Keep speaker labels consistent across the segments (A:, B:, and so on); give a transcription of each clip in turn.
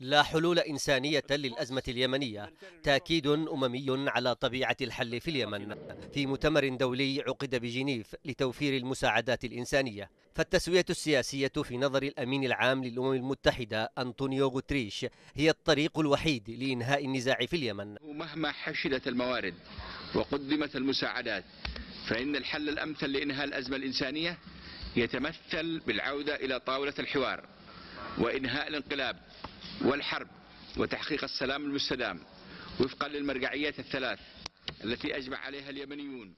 A: لا حلول إنسانية للأزمة اليمنية تأكيد أممي على طبيعة الحل في اليمن في مؤتمر دولي عقد بجنيف لتوفير المساعدات الإنسانية فالتسوية السياسية في نظر الأمين العام للأمم المتحدة أنطونيو غوتريش هي الطريق الوحيد لإنهاء النزاع
B: في اليمن مهما حشدت الموارد وقدمت المساعدات فإن الحل الأمثل لإنهاء الأزمة الإنسانية يتمثل بالعودة إلى طاولة الحوار وإنهاء الانقلاب والحرب وتحقيق السلام المستدام وفقا للمرجعيات الثلاث التي أجمع عليها اليمنيون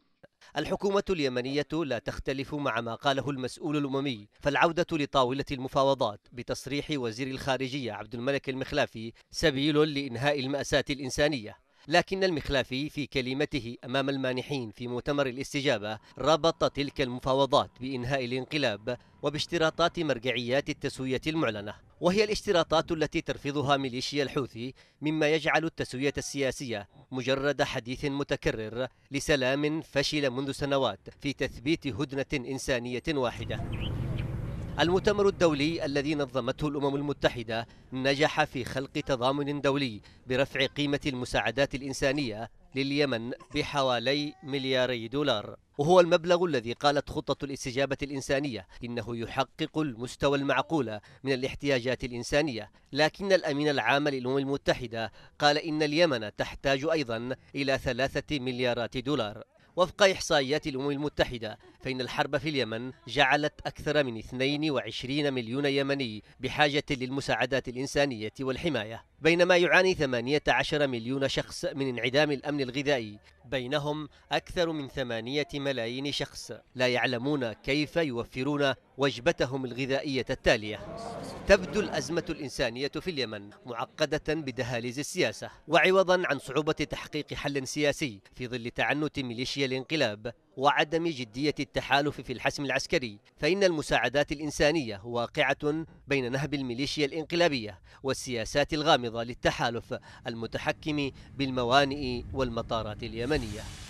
A: الحكومة اليمنية لا تختلف مع ما قاله المسؤول الأممي فالعودة لطاولة المفاوضات بتصريح وزير الخارجية عبد الملك المخلافي سبيل لإنهاء المأساة الإنسانية لكن المخلافي في كلمته أمام المانحين في مؤتمر الاستجابة ربط تلك المفاوضات بإنهاء الانقلاب وباشتراطات مرجعيات التسوية المعلنة وهي الاشتراطات التي ترفضها ميليشيا الحوثي مما يجعل التسوية السياسية مجرد حديث متكرر لسلام فشل منذ سنوات في تثبيت هدنة إنسانية واحدة المؤتمر الدولي الذي نظمته الأمم المتحدة نجح في خلق تضامن دولي برفع قيمة المساعدات الإنسانية لليمن بحوالي ملياري دولار وهو المبلغ الذي قالت خطة الاستجابة الإنسانية إنه يحقق المستوى المعقول من الاحتياجات الإنسانية لكن الأمين العام للأمم المتحدة قال إن اليمن تحتاج أيضا إلى ثلاثة مليارات دولار وفق إحصائيات الأمم المتحدة فإن الحرب في اليمن جعلت أكثر من 22 مليون يمني بحاجة للمساعدات الإنسانية والحماية بينما يعاني 18 مليون شخص من انعدام الأمن الغذائي بينهم أكثر من 8 ملايين شخص لا يعلمون كيف يوفرون وجبتهم الغذائية التالية تبدو الأزمة الإنسانية في اليمن معقدة بدهاليز السياسة وعوضا عن صعوبة تحقيق حل سياسي في ظل تعنت ميليشيا الانقلاب وعدم جدية التحالف في الحسم العسكري فإن المساعدات الإنسانية واقعة بين نهب الميليشيا الإنقلابية والسياسات الغامضة للتحالف المتحكم بالموانئ والمطارات اليمنية